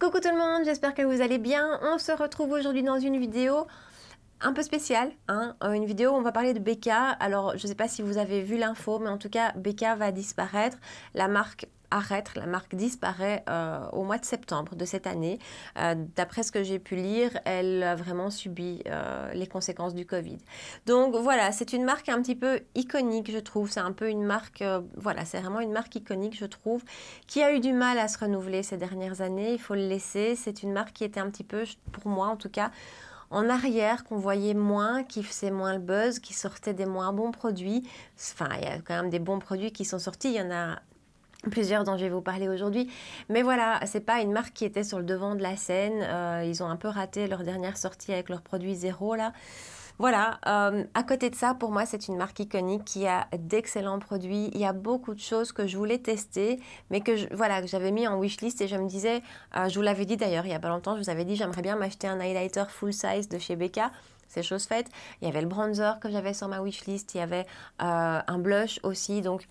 Coucou tout le monde, j'espère que vous allez bien. On se retrouve aujourd'hui dans une vidéo un peu spéciale, hein euh, une vidéo où on va parler de Becca. Alors je ne sais pas si vous avez vu l'info, mais en tout cas Becca va disparaître. La marque arrête, la marque disparaît euh, au mois de septembre de cette année. Euh, d'après ce que j'ai pu lire, elle a vraiment subi euh, les conséquences du Covid. Donc voilà, c'est une marque un petit peu iconique, je trouve. C'est un peu une marque, voilà, c'est vraiment une marque iconique, je trouve, qui a eu du mal à se renouveler ces dernières années. Il faut le laisser. C'est une marque qui était un petit peu, pour moi en tout cas, en arrière qu'on voyait moins, qui faisait moins le buzz, qui sortait des moins bons produits. Enfin, il y a quand même des bons produits qui sont sortis. Il y en a plusieurs dont je vais vous parler aujourd'hui. Mais voilà, c'est pas une marque qui était sur le devant de la scène. Euh, ils ont un peu raté leur dernière sortie avec leur produit zéro là. Voilà, euh, à côté de ça, pour moi, c'est une marque iconique qui a d'excellents produits. Il y a beaucoup de choses que je voulais tester, mais que voilà, que j'avais mis en wishlist et je me disais, euh, je vous l'avais dit d'ailleurs il y a pas longtemps, je vous avais dit, j'aimerais bien m'acheter un highlighter full size de chez Becca c'est chose faite. Il y avait le bronzer que j'avais sur ma wishlist, il y avait un blush aussi, donc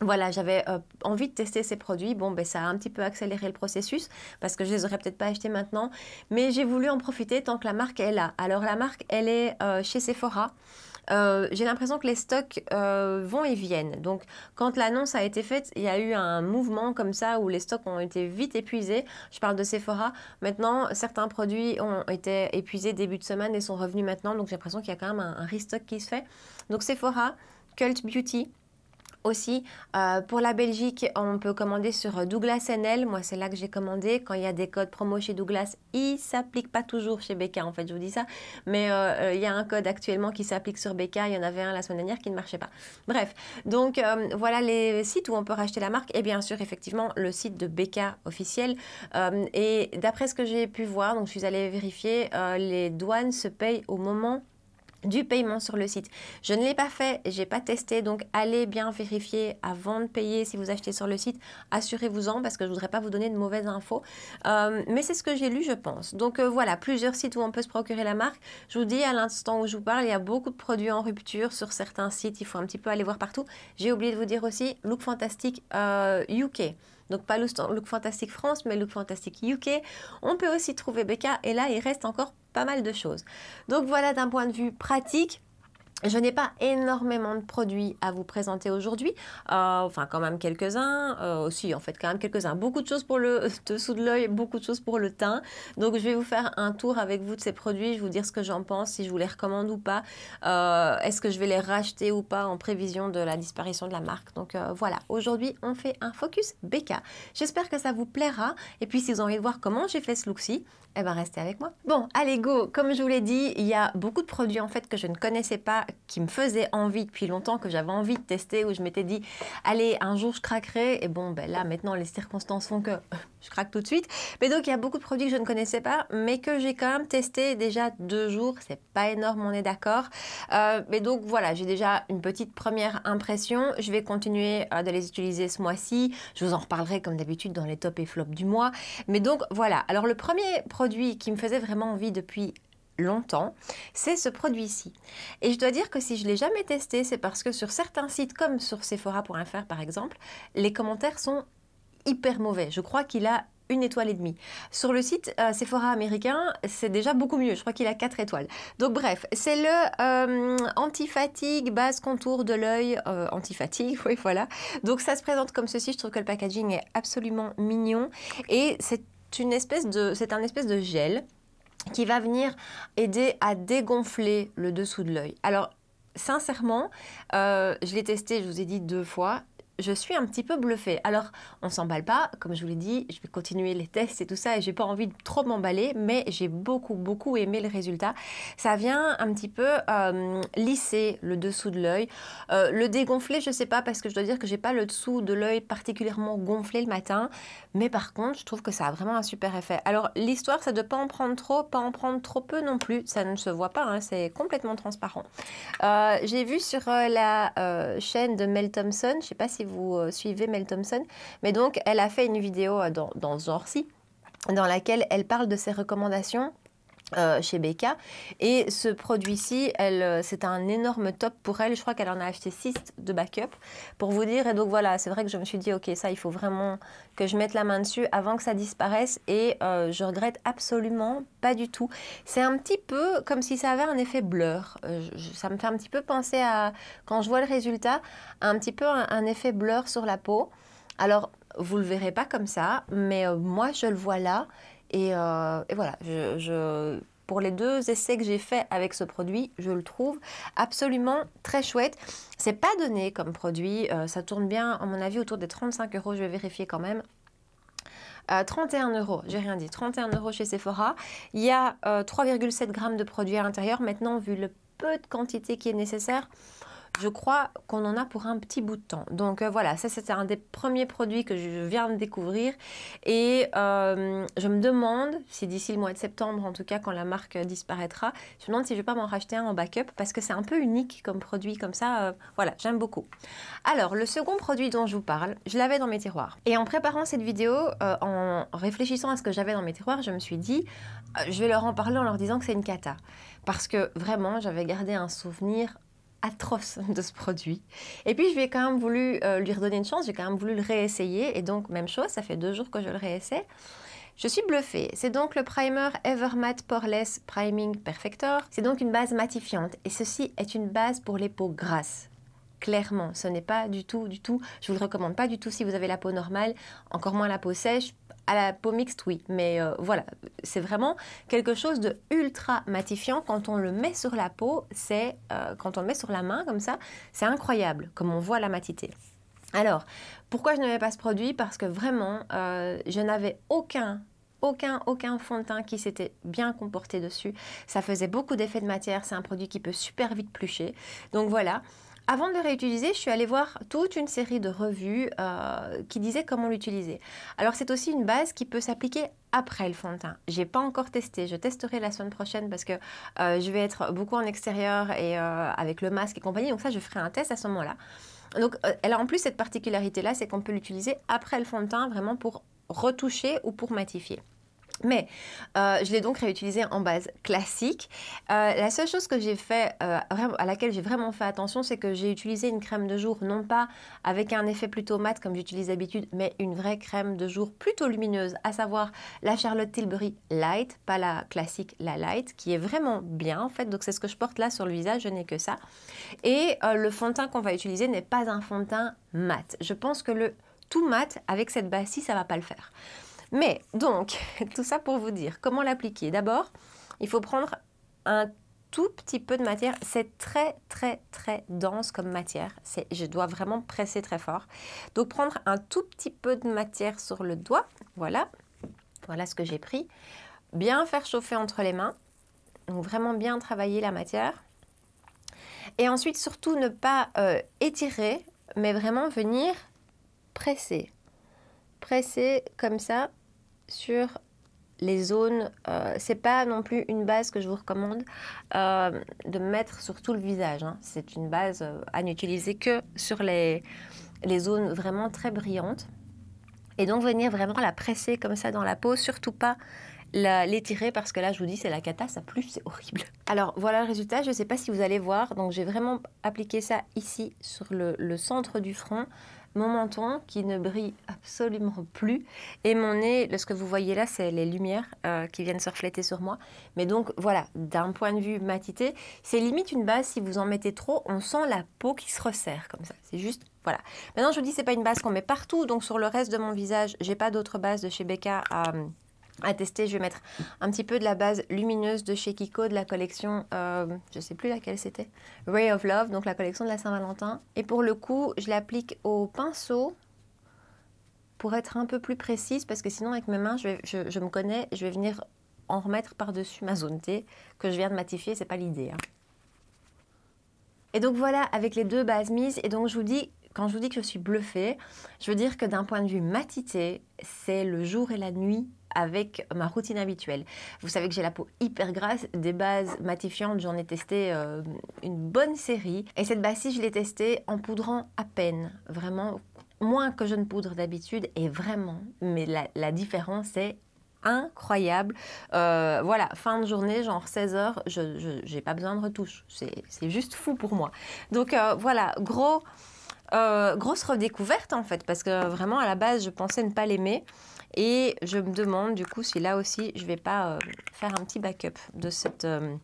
voilà, j'avais euh, envie de tester ces produits. Bon, ben, ça a un petit peu accéléré le processus parce que je les aurais peut-être pas achetés maintenant. Mais j'ai voulu en profiter tant que la marque est là. Alors, la marque, elle est euh, chez Sephora. Euh, j'ai l'impression que les stocks vont et viennent. Donc, quand l'annonce a été faite, il y a eu un mouvement comme ça où les stocks ont été vite épuisés. Je parle de Sephora. Maintenant, certains produits ont été épuisés début de semaine et sont revenus maintenant. Donc, j'ai l'impression qu'il y a quand même un, un restock qui se fait. Donc, Sephora, Cult Beauty, aussi. Euh, pour la Belgique, on peut commander sur Douglas NL. Moi, c'est là que j'ai commandé. Quand il y a des codes promo chez Douglas, ils ne s'appliquent pas toujours chez BK, en fait, je vous dis ça. Mais euh, euh, il y a un code actuellement qui s'applique sur BK. Il y en avait un la semaine dernière qui ne marchait pas. Bref, donc voilà les sites où on peut racheter la marque. Et bien sûr, effectivement, le site de BK officiel. et d'après ce que j'ai pu voir, donc je suis allée vérifier, les douanes se payent au moment du paiement sur le site. Je ne l'ai pas fait, j'ai pas testé, donc allez bien vérifier avant de payer si vous achetez sur le site. Assurez-vous-en parce que je voudrais pas vous donner de mauvaises infos. Euh, mais c'est ce que j'ai lu, je pense. Donc euh, voilà, plusieurs sites où on peut se procurer la marque. Je vous dis, à l'instant où je vous parle, il y a beaucoup de produits en rupture sur certains sites. Il faut un petit peu aller voir partout. J'ai oublié de vous dire aussi Look Fantastic euh, UK. Donc pas Look Fantastic France, mais Look Fantastic UK. On peut aussi trouver Becca et là, il reste encore pas mal de choses. Donc voilà d'un point de vue pratique, je n'ai pas énormément de produits à vous présenter aujourd'hui, euh, enfin quand même quelques-uns, euh, aussi en fait quand même quelques-uns. Beaucoup de choses pour le dessous de l'œil, beaucoup de choses pour le teint. Donc je vais vous faire un tour avec vous de ces produits, je vous dire ce que j'en pense, si je vous les recommande ou pas, euh, est-ce que je vais les racheter ou pas en prévision de la disparition de la marque. Donc voilà, aujourd'hui on fait un focus BK. J'espère que ça vous plaira et puis si vous avez envie de voir comment j'ai fait ce look-ci, eh ben restez avec moi. Bon, allez go, comme je vous l'ai dit, il y a beaucoup de produits en fait que je ne connaissais pas qui me faisait envie depuis longtemps, que j'avais envie de tester, où je m'étais dit, allez, un jour je craquerai. Et bon, ben là, maintenant, les circonstances font que je craque tout de suite. Mais donc, il y a beaucoup de produits que je ne connaissais pas, mais que j'ai quand même testé déjà deux jours. C'est pas énorme, on est d'accord. Euh, mais donc, voilà, j'ai déjà une petite première impression. Je vais continuer à euh, les utiliser ce mois-ci. Je vous en reparlerai comme d'habitude dans les top et flops du mois. Mais donc, voilà. Alors, le premier produit qui me faisait vraiment envie depuis longtemps, c'est ce produit-ci. Et je dois dire que si je l'ai jamais testé, c'est parce que sur certains sites comme sur Sephora.fr par exemple, les commentaires sont hyper mauvais. Je crois qu'il a une étoile et demie. Sur le site euh, Sephora américain, c'est déjà beaucoup mieux. Je crois qu'il a quatre étoiles. Donc bref, c'est le euh, anti-fatigue base contour de l'œil euh, anti-fatigue. Oui, voilà. Donc ça se présente comme ceci. Je trouve que le packaging est absolument mignon et c'est une espèce de, c'est un espèce de gel qui va venir aider à dégonfler le dessous de l'œil. Alors, sincèrement, euh, je l'ai testé, je vous ai dit deux fois, je suis un petit peu bluffée. Alors, on s'emballe pas, comme je vous l'ai dit, je vais continuer les tests et tout ça, et j'ai pas envie de trop m'emballer, mais j'ai beaucoup, beaucoup aimé le résultat. Ça vient un petit peu euh, lisser le dessous de l'œil. Euh, le dégonfler, je sais pas, parce que je dois dire que j'ai pas le dessous de l'œil particulièrement gonflé le matin, mais par contre, je trouve que ça a vraiment un super effet. Alors, l'histoire, ne doit pas en prendre trop, pas en prendre trop peu non plus, ça ne se voit pas, hein, c'est complètement transparent. Euh, j'ai vu sur la chaîne de Mel Thompson, je sais pas si vous euh, suivez Mel Thompson. Mais donc, elle a fait une vidéo euh, dans, dans ce genre-ci, dans laquelle elle parle de ses recommandations euh, chez Becca. Et ce produit-ci, euh, c'est un énorme top pour elle. Je crois qu'elle en a acheté 6 de backup pour vous dire. Et donc voilà, c'est vrai que je me suis dit, ok, ça, il faut vraiment que je mette la main dessus avant que ça disparaisse. Et euh, je regrette absolument pas du tout. C'est un petit peu comme si ça avait un effet blur. ça me fait un petit peu penser à, quand je vois le résultat, un petit peu un, effet blur sur la peau. Alors, vous le verrez pas comme ça, mais moi, je le vois là. Euh, et, voilà, pour les deux essais que j'ai faits avec ce produit, je le trouve absolument très chouette. C'est pas donné comme produit, euh, ça tourne bien, à mon avis, autour des 35 euros, je vais vérifier quand même. 31 euh, euros, j'ai rien dit, 31 euros chez Sephora. Il y a 3,7 grammes de produit à l'intérieur. Maintenant, vu le peu de quantité qui est nécessaire, je crois qu'on en a pour un petit bout de temps. Donc euh, voilà, ça c'était un des premiers produits que je viens de découvrir. Et euh, je me demande, si d'ici le mois de septembre en tout cas, quand la marque disparaîtra, je me demande si je ne vais pas m'en racheter un en backup parce que c'est un peu unique comme produit, comme ça, euh, voilà, j'aime beaucoup. Alors le second produit dont je vous parle, je l'avais dans mes tiroirs. Et en préparant cette vidéo, en réfléchissant à ce que j'avais dans mes tiroirs, je me suis dit, je vais leur en parler en leur disant que c'est une cata. Parce que vraiment, j'avais gardé un souvenir atroce de ce produit. Et puis, je vais quand même voulu euh, lui redonner une chance, j'ai quand même voulu le réessayer. Et donc, même chose, ça fait deux jours que je le réessaye. Je suis bluffée. C'est donc le primer matte Poreless Priming Perfector. C'est donc une base matifiante. Et ceci est une base pour les peaux grasses clairement. Ce n'est pas du tout, du tout, je vous le recommande pas du tout si vous avez la peau normale, encore moins la peau sèche, à la peau mixte, oui, mais euh, voilà, c'est vraiment quelque chose de ultra matifiant. Quand on le met sur la peau, c'est euh, quand on le met sur la main comme ça, c'est incroyable comme on voit la matité. Alors, pourquoi je n'avais pas ce produit Parce que vraiment, euh, je n'avais aucun aucun, aucun fond de teint qui s'était bien comporté dessus. Ça faisait beaucoup d'effet de matière. C'est un produit qui peut super vite plucher. Donc voilà, avant de le réutiliser, je suis allée voir toute une série de revues euh, qui disaient comment l'utiliser. Alors c'est aussi une base qui peut s'appliquer après le fond de teint. Je n'ai pas encore testé, je testerai la semaine prochaine parce que euh, je vais être beaucoup en extérieur et euh, avec le masque et compagnie. Donc ça, je ferai un test à ce moment-là. Donc elle a en plus cette particularité-là, c'est qu'on peut l'utiliser après le fond de teint vraiment pour retoucher ou pour matifier. Mais euh, je l'ai donc réutilisé en base classique. Euh, la seule chose que j'ai fait, euh, à laquelle j'ai vraiment fait attention, c'est que j'ai utilisé une crème de jour, non pas avec un effet plutôt mat comme j'utilise d'habitude, mais une vraie crème de jour plutôt lumineuse, à savoir la Charlotte Tilbury Light, pas la classique, la Light, qui est vraiment bien en fait. Donc c'est ce que je porte là sur le visage, je n'ai que ça. Et le fond de teint qu'on va utiliser n'est pas un fond de teint mat. Je pense que le tout mat avec cette base-ci, ça va pas le faire. Mais donc, tout ça pour vous dire comment l'appliquer. D'abord, il faut prendre un tout petit peu de matière. C'est très, très, très dense comme matière. Je dois vraiment presser très fort. Donc, prendre un tout petit peu de matière sur le doigt. Voilà. Voilà ce que j'ai pris. Bien faire chauffer entre les mains. Donc, vraiment bien travailler la matière. Et ensuite, surtout, ne pas euh, étirer, mais vraiment venir presser. Presser comme ça sur les zones, euh, c'est pas non plus une base que je vous recommande euh, de mettre sur tout le visage. Hein. C'est une base euh, à n'utiliser que sur les, zones vraiment très brillantes. Et donc venir vraiment la presser comme ça dans la peau, surtout pas l'étirer parce que là je vous dis c'est la cata, ça plus c'est horrible. Alors voilà le résultat, je ne sais pas si vous allez voir, donc j'ai vraiment appliqué ça ici sur le centre du front mon menton qui ne brille absolument plus et mon nez, ce que vous voyez là, c'est les lumières euh, qui viennent se refléter sur moi. Mais donc voilà, d'un point de vue matité, c'est limite une base, si vous en mettez trop, on sent la peau qui se resserre comme ça. C'est juste voilà. Maintenant, je vous dis, c'est pas une base qu'on met partout. Donc, sur le reste de mon visage, j'ai pas d'autre base de chez Becca à, à tester. Je vais mettre un petit peu de la base lumineuse de chez Kiko de la collection, euh, je ne sais plus laquelle c'était, Ray of Love, donc la collection de la Saint-Valentin. Et pour le coup, je l'applique au pinceau pour être un peu plus précise, parce que sinon avec mes mains, je, vais, je, me connais, je vais venir en remettre par-dessus ma zone T que je viens de matifier, c'est pas l'idée. Hein. Et donc voilà, avec les deux bases mises, et donc je vous dis, quand je vous dis que je suis bluffée, je veux dire que d'un point de vue matité, c'est le jour et la nuit avec ma routine habituelle. Vous savez que j'ai la peau hyper grasse, des bases matifiantes, j'en ai testé euh, une bonne série. Et cette base-ci, je l'ai testée en poudrant à peine, vraiment moins que je ne poudre d'habitude. Et vraiment, mais la, différence est incroyable. Euh, voilà, fin de journée, genre 16h, je n'ai pas besoin de retouche. C'est juste fou pour moi. Donc euh, voilà, gros... Euh, grosse redécouverte en fait, parce que euh, vraiment à la base je pensais ne pas l'aimer. Et je me demande du coup si là aussi je vais pas euh, faire un petit backup de cette, de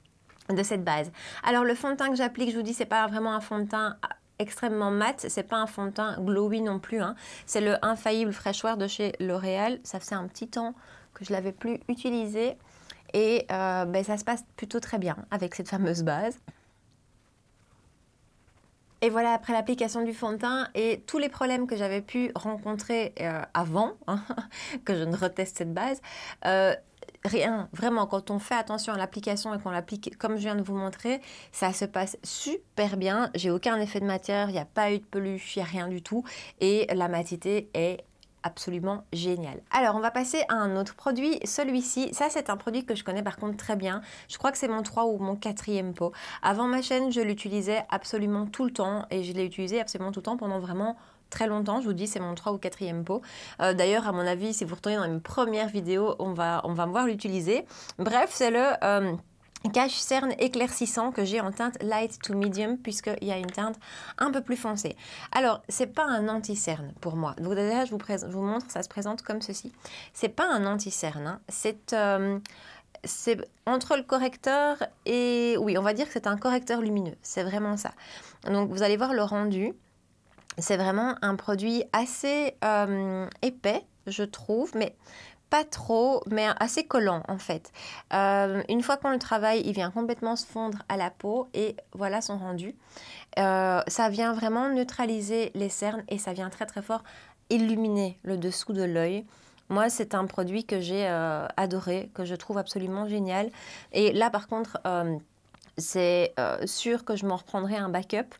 cette base. Alors le fond de teint que j'applique, je vous dis, c'est pas vraiment un fond de teint ah, extrêmement mat, c'est pas un fond de teint glowy non plus. Hein. C'est le infaillible fraîcheur de chez L'Oréal. Ça faisait un petit temps que je l'avais plus utilisé. Et ben, ça se passe plutôt très bien avec cette fameuse base. Et voilà, après l'application du fond de teint et tous les problèmes que j'avais pu rencontrer euh, avant, hein, que je ne reteste cette base, euh, rien, vraiment, quand on fait attention à l'application et qu'on l'applique comme je viens de vous montrer, ça se passe super bien. J'ai aucun effet de matière, il n'y a pas eu de peluche, il n'y a rien du tout. Et la matité est absolument génial. Alors on va passer à un autre produit, celui-ci, ça c'est un produit que je connais par contre très bien, je crois que c'est mon 3 ou mon 4 quatrième pot. Avant ma chaîne je l'utilisais absolument tout le temps et je l'ai utilisé absolument tout le temps pendant vraiment très longtemps. Je vous dis, c'est mon 3 ou 4e pot. Euh, d'ailleurs, à mon avis, si vous retournez dans mes premières vidéos, on va, on va me voir l'utiliser. Bref, c'est le... Euh, Cache cerne éclaircissant que j'ai en teinte light to medium puisqu'il y a une teinte un peu plus foncée. Alors, c'est pas un anti-cerne pour moi. Donc déjà, je vous, je vous, montre, ça se présente comme ceci. C'est pas un anti-cerne, hein. c'est... Euh, c'est entre le correcteur et... Oui, on va dire que c'est un correcteur lumineux. C'est vraiment ça. Donc, vous allez voir le rendu. C'est vraiment un produit assez euh, épais, je trouve. Mais pas trop, mais assez collant en fait. Euh, une fois qu'on le travaille, il vient complètement se fondre à la peau et voilà son rendu. Euh, ça vient vraiment neutraliser les cernes et ça vient très très fort illuminer le dessous de l'œil. Moi, c'est un produit que j'ai euh, adoré, que je trouve absolument génial. Et là, par contre, c'est sûr que je m'en reprendrai un backup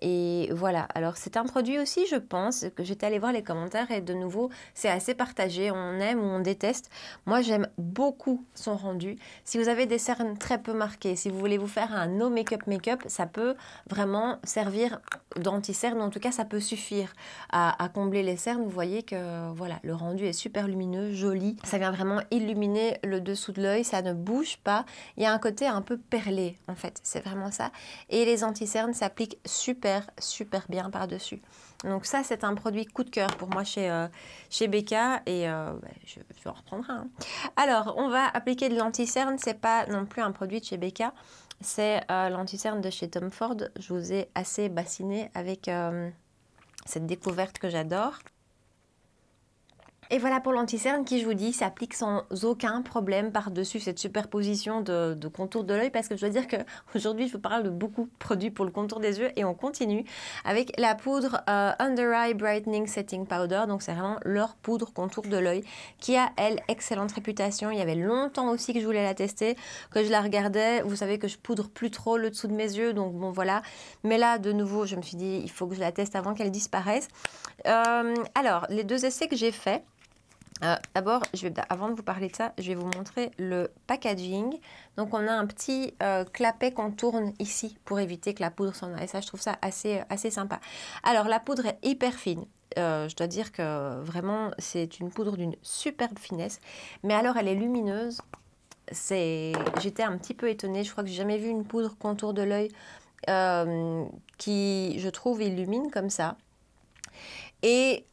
et voilà, alors c'est un produit aussi, je pense, que j'étais allée voir les commentaires et de nouveau, c'est assez partagé, on aime ou on déteste. Moi, j'aime beaucoup son rendu. Si vous avez des cernes très peu marquées, si vous voulez vous faire un no make-up make-up, ça peut vraiment servir danti cernes en tout cas, ça peut suffire à, à, combler les cernes. Vous voyez que voilà, le rendu est super lumineux, joli. Ça vient vraiment illuminer le dessous de l'œil, ça ne bouge pas. Il y a un côté un peu perlé, en fait, c'est vraiment ça. Et les anti-cernes s'appliquent super super, bien par-dessus. Donc ça, c'est un produit coup de cœur pour moi chez, euh, chez Becca et euh, bah, je, vais en reprendrai. un hein. Alors, on va appliquer de l'anticerne. C'est pas non plus un produit de chez Becca. C'est euh, l'anticerne de chez Tom Ford. Je vous ai assez bassiné avec cette découverte que j'adore. Et voilà pour l'anti-cerne qui, je vous dis, s'applique sans aucun problème par-dessus cette superposition de, contour de l'œil parce que je dois dire qu'aujourd'hui, je vous parle de beaucoup de produits pour le contour des yeux et on continue avec la poudre euh, Under Eye Brightening Setting Powder. Donc, c'est vraiment leur poudre contour de l'œil qui a, elle, excellente réputation. Il y avait longtemps aussi que je voulais la tester, que je la regardais. Vous savez que je poudre plus trop le dessous de mes yeux, donc bon, voilà. Mais là, de nouveau, je me suis dit, il faut que je la teste avant qu'elle disparaisse. Euh, alors, les deux essais que j'ai faits, euh, d'abord, avant de vous parler de ça, je vais vous montrer le packaging. Donc, on a un petit euh, clapet qu'on tourne ici pour éviter que la poudre s'en aille. Ça, je trouve ça assez, euh, assez sympa. Alors, la poudre est hyper fine. je dois dire que vraiment, c'est une poudre d'une superbe finesse. Mais alors, elle est lumineuse. C'est, J'étais un petit peu étonnée. Je crois que j'ai jamais vu une poudre contour de l'œil qui, je trouve, illumine comme ça. Et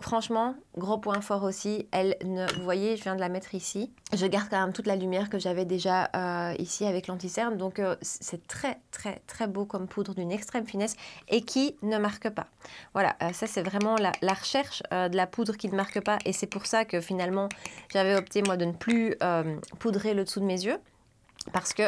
franchement, gros point fort aussi, elle ne, vous voyez, je viens de la mettre ici. Je garde quand même toute la lumière que j'avais déjà euh, ici avec l'anticerne. Donc, euh, c'est très, très, très beau comme poudre d'une extrême finesse et qui ne marque pas. Voilà, euh, ça, c'est vraiment la, la recherche de la poudre qui ne marque pas. Et c'est pour ça que finalement, j'avais opté, moi, de ne plus poudrer le dessous de mes yeux. Parce que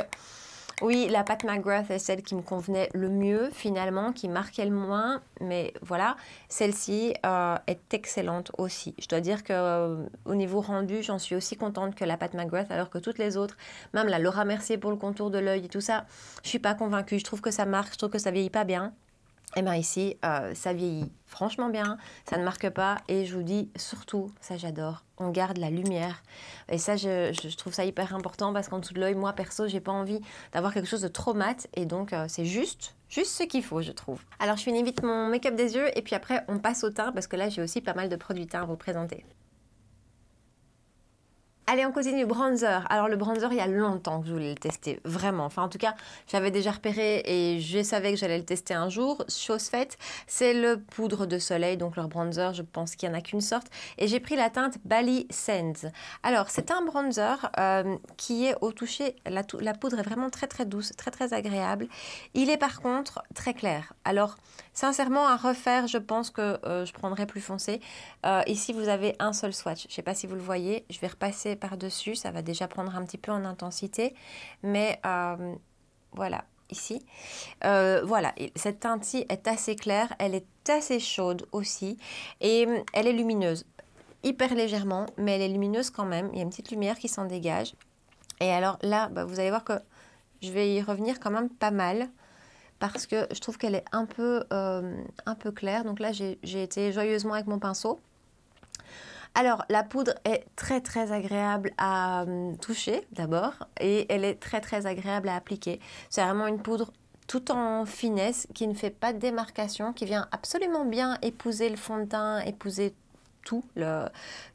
oui, la pâte McGrath est celle qui me convenait le mieux finalement, qui marquait le moins, mais voilà, celle-ci euh, est excellente aussi. Je dois dire que euh, au niveau rendu, j'en suis aussi contente que la pâte McGrath, alors que toutes les autres, même la Laura Mercier pour le contour de l'œil et tout ça, je suis pas convaincue. Je trouve que ça marque, je trouve que ça vieillit pas bien. Et eh bien ici, euh, ça vieillit franchement bien, ça ne marque pas. Et je vous dis surtout, ça j'adore, on garde la lumière. Et ça, je, trouve ça hyper important parce qu'en dessous de l'œil, moi perso, j'ai pas envie d'avoir quelque chose de trop mat. Et donc, euh, c'est juste, juste ce qu'il faut, je trouve. Alors, je finis vite mon make-up des yeux et puis après, on passe au teint parce que là, j'ai aussi pas mal de produits teints à vous présenter. Allez, on continue. Bronzer. Alors, le bronzer, il y a longtemps que je voulais le tester, vraiment. Enfin, en tout cas, j'avais déjà repéré et je savais que j'allais le tester un jour. Chose faite, c'est le poudre de soleil, donc leur bronzer, je pense qu'il n'y en a qu'une sorte. Et j'ai pris la teinte Bali Sands. Alors, c'est un bronzer euh, qui est au toucher, la, poudre est vraiment très très douce, très très agréable. Il est par contre très clair. Alors, sincèrement, à refaire, je pense que euh, je prendrais plus foncé. Euh, ici, vous avez un seul swatch. Je ne sais pas si vous le voyez, je vais repasser par-dessus, ça va déjà prendre un petit peu en intensité, mais euh, voilà, ici. Euh, voilà, cette teinte-ci est assez claire, elle est assez chaude aussi, et euh, elle est lumineuse, hyper légèrement, mais elle est lumineuse quand même, il y a une petite lumière qui s'en dégage. Et alors là, bah, vous allez voir que je vais y revenir quand même pas mal parce que je trouve qu'elle est un peu, un peu claire. Donc là, j'ai été joyeusement avec mon pinceau. Alors, la poudre est très très agréable à euh, toucher d'abord et elle est très très agréable à appliquer. C'est vraiment une poudre tout en finesse qui ne fait pas de démarcation, qui vient absolument bien épouser le fond de teint, épouser tout,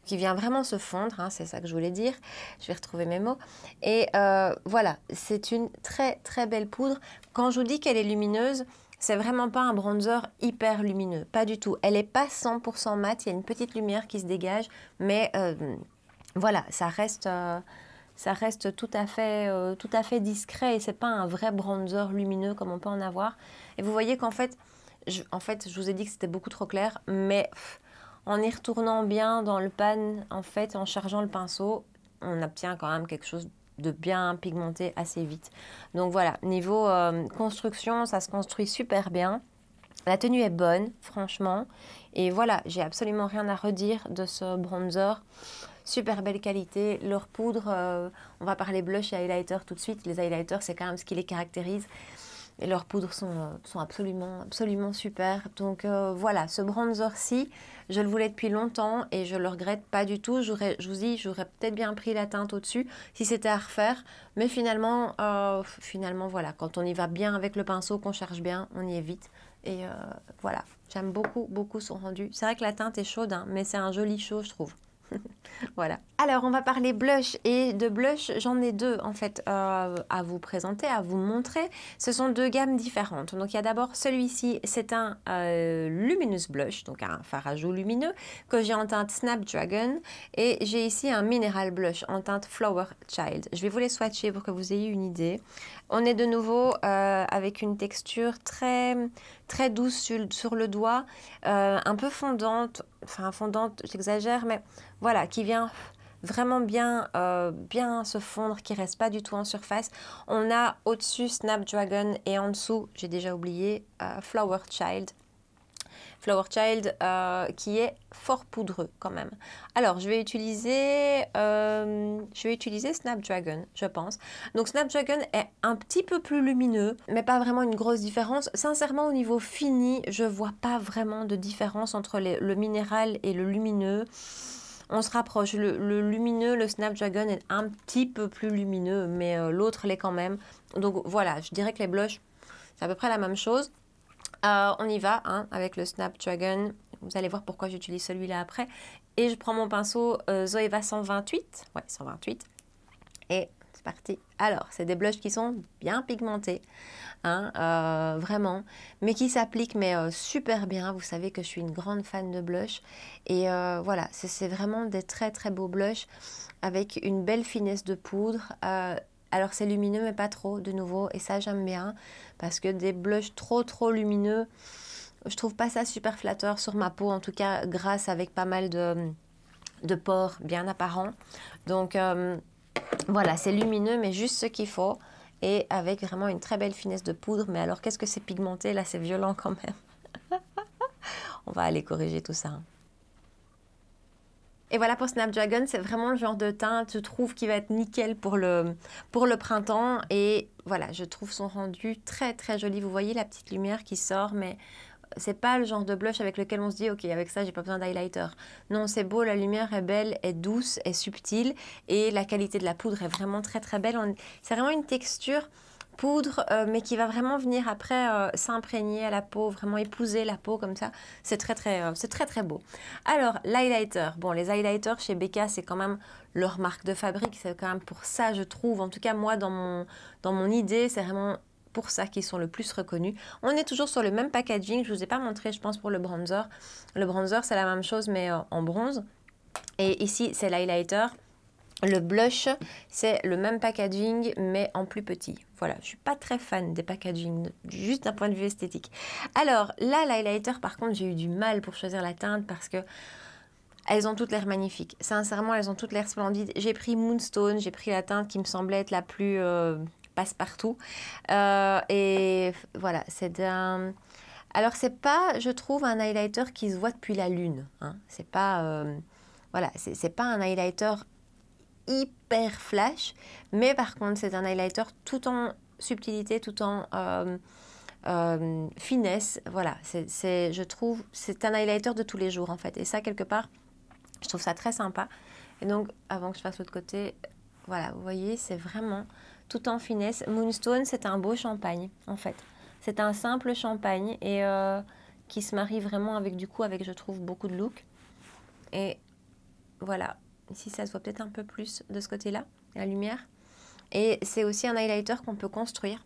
qui vient vraiment se fondre, hein, c'est ça que je voulais dire, je vais retrouver mes mots. Et euh, voilà, c'est une très très belle poudre. Quand je vous dis qu'elle est lumineuse, c'est vraiment pas un bronzer hyper lumineux, pas du tout. Elle n'est pas 100% mate, il y a une petite lumière qui se dégage, mais euh, voilà, ça reste, euh, ça reste tout à fait, euh, tout à fait discret et c'est pas un vrai bronzer lumineux comme on peut en avoir. Et vous voyez qu'en fait, je, en fait, je vous ai dit que c'était beaucoup trop clair, mais en y retournant bien dans le pan, en fait, en chargeant le pinceau, on obtient quand même quelque chose de bien pigmenter assez vite. Donc voilà, niveau euh, construction, ça se construit super bien. La tenue est bonne, franchement. Et voilà, j'ai absolument rien à redire de ce bronzer. Super belle qualité. Leur poudre, euh, on va parler blush et highlighter tout de suite. Les highlighters, c'est quand même ce qui les caractérise et leurs poudres sont, absolument, absolument super. Donc euh, voilà, ce bronzer-ci, je le voulais depuis longtemps et je le regrette pas du tout. Je vous dis, j'aurais peut-être bien pris la teinte au-dessus si c'était à refaire. Mais finalement, euh, finalement voilà, quand on y va bien avec le pinceau, qu'on cherche bien, on y est vite. Et euh, voilà, j'aime beaucoup, beaucoup son rendu. C'est vrai que la teinte est chaude, hein, mais c'est un joli chaud, je trouve. voilà. Alors, on va parler blush. Et de blush, j'en ai deux, en fait, euh, à vous présenter, à vous montrer. Ce sont deux gammes différentes. Donc, il y a d'abord celui-ci. C'est un euh, Luminous Blush, donc un fard à joues lumineux, que j'ai en teinte Snapdragon. Et j'ai ici un minéral Blush en teinte Flower Child. Je vais vous les swatcher pour que vous ayez une idée. On est de nouveau euh, avec une texture très très douce sur, le doigt, euh, un peu fondante, enfin fondante, j'exagère, mais voilà, qui vient vraiment bien, euh, bien se fondre, qui reste pas du tout en surface. On a au-dessus Snapdragon et en dessous, j'ai déjà oublié, euh, Flower Child. Flower Child, euh, qui est fort poudreux quand même. Alors, je vais utiliser, euh, je vais utiliser Snapdragon, je pense. Donc, Snapdragon est un petit peu plus lumineux, mais pas vraiment une grosse différence. Sincèrement, au niveau fini, je vois pas vraiment de différence entre le minéral et le lumineux on se rapproche. Le, lumineux, le Snapdragon est un petit peu plus lumineux, mais euh, l'autre l'est quand même. Donc voilà, je dirais que les blushs, c'est à peu près la même chose. Euh, on y va hein, avec le Snapdragon. Vous allez voir pourquoi j'utilise celui-là après. Et je prends mon pinceau euh, Zoeva 128. Ouais, 128. Et c'est parti. Alors, c'est des blushs qui sont bien pigmentés, hein, euh, vraiment, mais qui s'appliquent mais super bien. Vous savez que je suis une grande fan de blush. Et voilà, c'est vraiment des très très beaux blushs avec une belle finesse de poudre. Alors c'est lumineux, mais pas trop, de nouveau. Et ça, j'aime bien. Parce que des blushs trop, trop lumineux, je trouve pas ça super flatteur sur ma peau. En tout cas, grasse avec pas mal de, de pores bien apparents. Donc euh, voilà, c'est lumineux, mais juste ce qu'il faut. Et avec vraiment une très belle finesse de poudre. Mais alors, qu'est-ce que c'est pigmenté Là, c'est violent quand même. On va aller corriger tout ça. Hein. Et voilà pour Snapdragon, c'est vraiment le genre de teinte, je trouve, qui va être nickel pour le, pour le printemps. Et voilà, je trouve son rendu très très joli. Vous voyez la petite lumière qui sort, mais c'est pas le genre de blush avec lequel on se dit ok avec ça j'ai pas besoin d'highlighter. Non c'est beau, la lumière est belle, est douce, est subtile et la qualité de la poudre est vraiment très très belle. C'est vraiment une texture poudre, euh, mais qui va vraiment venir après euh, s'imprégner à la peau, vraiment épouser la peau comme ça. C'est très très, euh, c'est très très beau. Alors l'highlighter, bon les highlighters chez Becca c'est quand même leur marque de fabrique, c'est quand même pour ça je trouve, en tout cas moi dans mon, dans mon idée c'est vraiment pour ça qu'ils sont le plus reconnus. On est toujours sur le même packaging, je ne vous ai pas montré je pense pour le bronzer. Le bronzer c'est la même chose mais en bronze. Et ici c'est l'highlighter. Le blush, c'est le même packaging, mais en plus petit. Voilà, je suis pas très fan des packagings, juste d'un point de vue esthétique. Alors, là, l'highlighter, par contre, j'ai eu du mal pour choisir la teinte parce que elles ont toutes l'air magnifiques. Sincèrement, elles ont toutes l'air splendides. J'ai pris Moonstone, j'ai pris la teinte qui me semblait être la plus euh, passe-partout. Euh, et voilà, c'est un... Alors, c'est pas, je trouve, un highlighter qui se voit depuis la lune. Hein. C'est pas... Euh, voilà, c'est pas un highlighter hyper flash, mais par contre c'est un highlighter tout en subtilité, tout en euh, euh, finesse. Voilà, c'est, je trouve, c'est un highlighter de tous les jours en fait. Et ça, quelque part, je trouve ça très sympa. Et donc, avant que je fasse l'autre côté, voilà, vous voyez, c'est vraiment tout en finesse. Moonstone, c'est un beau champagne en fait. C'est un simple champagne et euh, qui se marie vraiment avec du coup, avec je trouve beaucoup de look. Et voilà, Ici, ça se voit peut-être un peu plus de ce côté-là, la lumière. Et c'est aussi un highlighter qu'on peut construire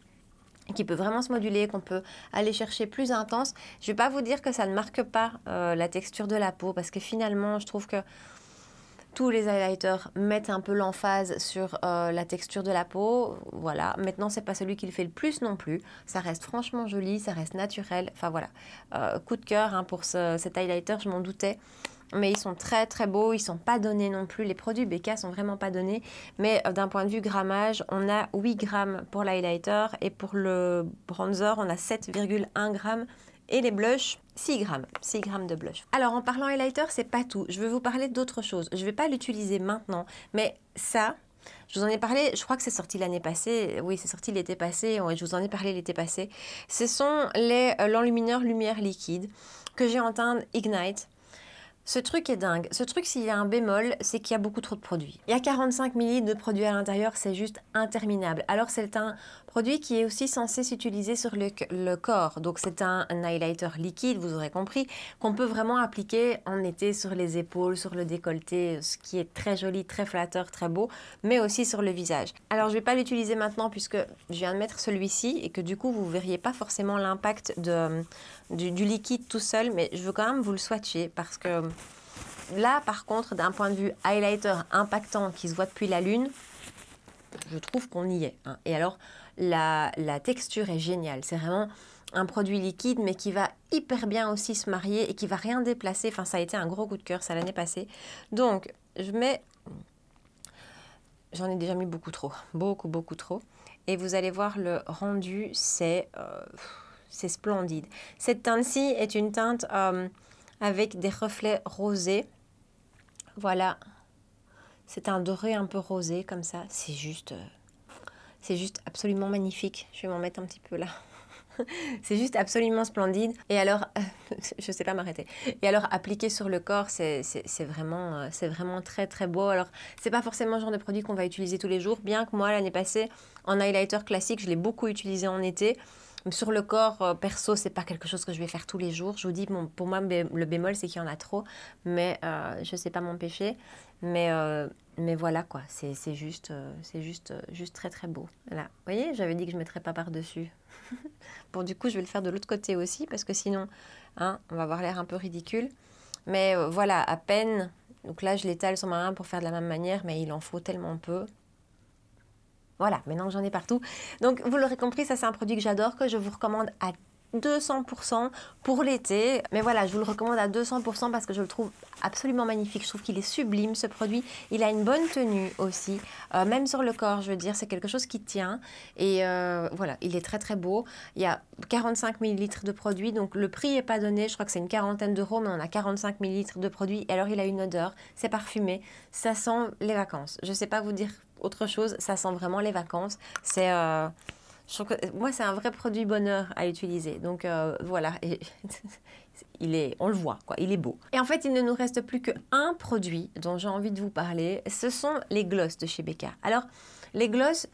qui peut vraiment se moduler, qu'on peut aller chercher plus intense. Je ne vais pas vous dire que ça ne marque pas euh, la texture de la peau, parce que finalement, je trouve que tous les highlighters mettent un peu l'emphase sur euh, la texture de la peau. Voilà, maintenant, c'est pas celui qui le fait le plus non plus. Ça reste franchement joli, ça reste naturel. Enfin voilà, euh, coup de cœur hein, pour cet highlighter, je m'en doutais mais ils sont très très beaux, ils sont pas donnés non plus, les produits BK sont vraiment pas donnés, mais euh, d'un point de vue grammage, on a 8 grammes pour l'highlighter et pour le bronzer, on a 7,1 grammes et les blushs 6 grammes, 6 grammes de blush. Alors en parlant highlighter, c'est pas tout, je vais vous parler d'autres choses. Je vais pas l'utiliser maintenant, mais ça je vous en ai parlé, je crois que c'est sorti l'année passée. Oui, c'est sorti l'été passé. Je vous en ai parlé l'été passé. Ce sont les euh, l'enlumineur lumière liquide que j'ai en teinte Ignite. Ce truc est dingue. Ce truc, s'il y a un bémol, c'est qu'il y a beaucoup trop de produits. Il y a 45 ml de produits à l'intérieur, c'est juste interminable. Alors c'est un produit qui est aussi censé s'utiliser sur le, corps. Donc c'est un, highlighter liquide, vous aurez compris, qu'on peut vraiment appliquer en été sur les épaules, sur le décolleté, ce qui est très joli, très flatteur, très beau, mais aussi sur le visage. Alors je ne vais pas l'utiliser maintenant puisque je viens de mettre celui-ci et que du coup vous ne verriez pas forcément l'impact du, du liquide tout seul, mais je veux quand même vous le swatcher parce que là, par contre, d'un point de vue highlighter impactant qui se voit depuis la Lune, je trouve qu'on y est. Hein. Et alors, la, texture est géniale. C'est vraiment un produit liquide, mais qui va hyper bien aussi se marier et qui va rien déplacer. Enfin, ça a été un gros coup de cœur, ça l'année passée. Donc, je mets... J'en ai déjà mis beaucoup trop. Beaucoup, beaucoup trop. Et vous allez voir, le rendu, c'est... Euh, c'est splendide. Cette teinte-ci est une teinte... Euh, avec des reflets rosés. Voilà, c'est un doré un peu rosé comme ça. C'est juste, euh, c'est juste absolument magnifique. Je vais m'en mettre un petit peu là. c'est juste absolument splendide. Et alors, euh, je ne sais pas m'arrêter. Et alors, appliquer sur le corps, c'est vraiment, euh, vraiment très très beau. Alors, ce n'est pas forcément le genre de produit qu'on va utiliser tous les jours, bien que moi, l'année passée, en highlighter classique, je l'ai beaucoup utilisé en été. Sur le corps euh, perso, c'est pas quelque chose que je vais faire tous les jours. Je vous dis, pour moi, le bémol, c'est qu'il y en a trop, mais euh, je sais pas m'empêcher. Mais, euh, voilà, quoi. C'est juste, c'est juste, juste très, très beau. Là, Vous voyez, j'avais dit que je ne mettrais pas par-dessus. bon, du coup, je vais le faire de l'autre côté aussi, parce que sinon, hein, on va avoir l'air un peu ridicule. Mais voilà, à peine. Donc là, je l'étale sur ma main pour faire de la même manière, mais il en faut tellement peu. Voilà, maintenant j'en ai partout. Donc vous l'aurez compris, ça c'est un produit que j'adore, que je vous recommande à 200% pour l'été. Mais voilà, je vous le recommande à 200% parce que je le trouve absolument magnifique. Je trouve qu'il est sublime ce produit. Il a une bonne tenue aussi, euh, même sur le corps, je veux dire, c'est quelque chose qui tient. Et euh, voilà, il est très très beau. Il y a 45 ml de produit, donc le prix est pas donné. Je crois que c'est une quarantaine d'euros, mais on a 45 ml de produit. Et alors il a une odeur, c'est parfumé, ça sent les vacances. Je ne sais pas vous dire autre chose. Ça sent vraiment les vacances. C'est euh, moi, c'est un vrai produit bonheur à utiliser. Donc euh, voilà, il est, on le voit, quoi. il est beau. Et en fait, il ne nous reste plus qu'un produit dont j'ai envie de vous parler. Ce sont les gloss de chez Becca. Alors, les gloss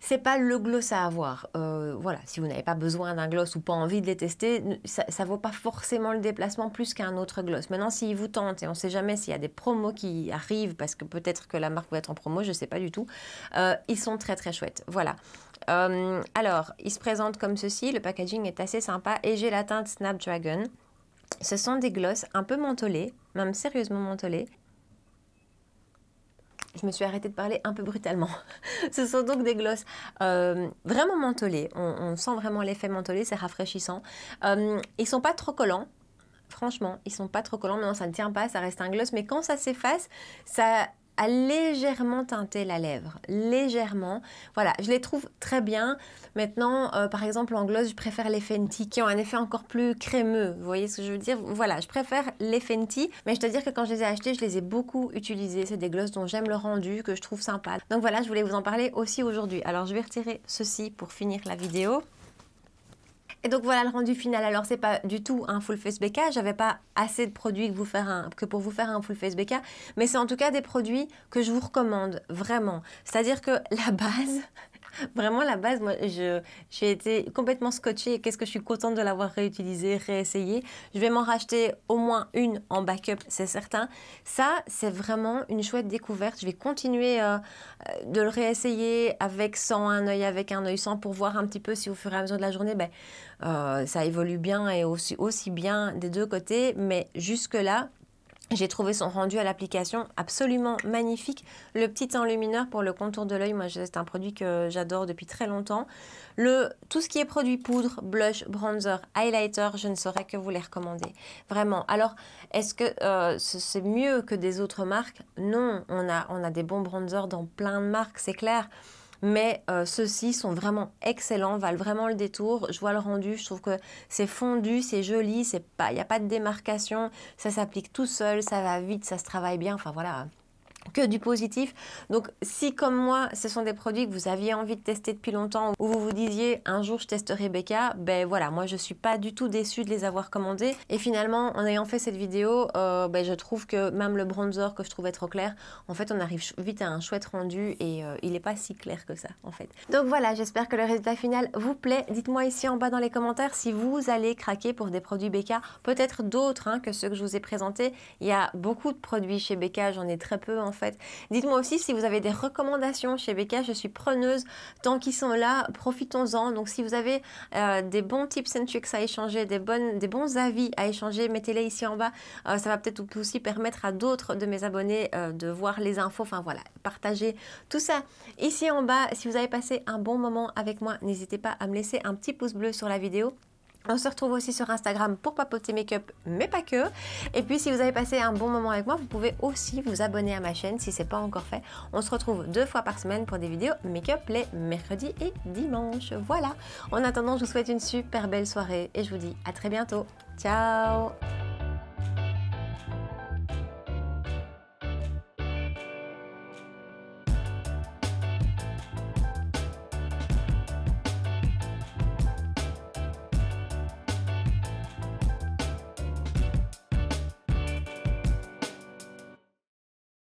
c'est pas le gloss à avoir. Euh, voilà, si vous n'avez pas besoin d'un gloss ou pas envie de les tester, ça, ne vaut pas forcément le déplacement plus qu'un autre gloss. Maintenant, s'ils vous tentent et on ne sait jamais s'il y a des promos qui arrivent, parce que peut-être que la marque va être en promo, je ne sais pas du tout, euh, ils sont très très chouettes. Voilà. Euh, alors, ils se présentent comme ceci, le packaging est assez sympa, et j'ai la teinte Snapdragon. Ce sont des glosses un peu mentolés, même sérieusement mentolés je me suis arrêtée de parler un peu brutalement. Ce sont donc des glosses euh, vraiment mentholées. On, sent vraiment l'effet mentholé, c'est rafraîchissant. Ils euh, ils sont pas trop collants. Franchement, ils sont pas trop collants. Non, ça ne tient pas, ça reste un gloss. Mais quand ça s'efface, ça légèrement teinté la lèvre, légèrement. Voilà, je les trouve très bien. Maintenant, euh, par exemple, en gloss, je préfère les Fenty qui ont un effet encore plus crémeux. Vous voyez ce que je veux dire Voilà, je préfère les Fenty, mais je dois dire que quand je les ai achetés, je les ai beaucoup utilisés. C'est des gloss dont j'aime le rendu, que je trouve sympa. Donc voilà, je voulais vous en parler aussi aujourd'hui. Alors, je vais retirer ceci pour finir la vidéo. Et donc voilà le rendu final. Alors c'est pas du tout un full face BK, j'avais pas assez de produits que, que pour vous faire un full face BK, mais c'est en tout cas des produits que je vous recommande vraiment. C'est-à-dire que la base, Vraiment, la base, moi, j'ai été complètement scotchée. qu'est-ce que je suis contente de l'avoir réutilisé, réessayé. Je vais m'en racheter au moins une en backup, c'est certain. Ça, c'est vraiment une chouette découverte. Je vais continuer euh, euh, de le réessayer avec sans un œil, avec un œil sans, pour voir un petit peu si au fur et à mesure de la journée, ben, euh, ça évolue bien et aussi, aussi bien des deux côtés. Mais jusque-là, j'ai trouvé son rendu à l'application absolument magnifique. Le petit enlumineur pour le contour de l'œil, moi c'est un produit que j'adore depuis très longtemps. Le, tout ce qui est produit poudre, blush, bronzer, highlighter, je ne saurais que vous les recommander. Vraiment. Alors, est-ce que euh, c'est mieux que des autres marques Non, on a, on a des bons bronzers dans plein de marques, c'est clair. Mais euh, ceux-ci sont vraiment excellents, valent vraiment le détour. Je vois le rendu, je trouve que c'est fondu, c'est joli, il n'y a pas de démarcation, ça s'applique tout seul, ça va vite, ça se travaille bien. Enfin voilà, que du positif. Donc si comme moi, ce sont des produits que vous aviez envie de tester depuis longtemps ou vous vous disiez un jour je testerai Becca, ben voilà, moi je suis pas du tout déçue de les avoir commandés. Et finalement, en ayant fait cette vidéo, euh, ben, je trouve que même le bronzer que je trouvais trop clair, en fait on arrive vite à un chouette rendu et euh, il n'est pas si clair que ça en fait. Donc voilà, j'espère que le résultat final vous plaît. Dites-moi ici en bas dans les commentaires si vous allez craquer pour des produits Becca, peut-être d'autres hein, que ceux que je vous ai présentés. Il y a beaucoup de produits chez Becca, j'en ai très peu en fait fait. Dites-moi aussi si vous avez des recommandations chez BK, je suis preneuse. Tant qu'ils sont là, profitons-en. Donc si vous avez euh, des bons tips and tricks à échanger, des, des bons avis à échanger, mettez-les ici en bas. Euh, ça va peut-être aussi permettre à d'autres de mes abonnés euh, de voir les infos. Enfin voilà, partagez tout ça ici en bas. Si vous avez passé un bon moment avec moi, n'hésitez pas à me laisser un petit pouce bleu sur la vidéo. On se retrouve aussi sur Instagram pour papoter make-up, mais pas que. Et puis, si vous avez passé un bon moment avec moi, vous pouvez aussi vous abonner à ma chaîne si c'est pas encore fait. On se retrouve deux fois par semaine pour des vidéos make-up les mercredis et dimanches. Voilà. En attendant, je vous souhaite une super belle soirée et je vous dis à très bientôt. Ciao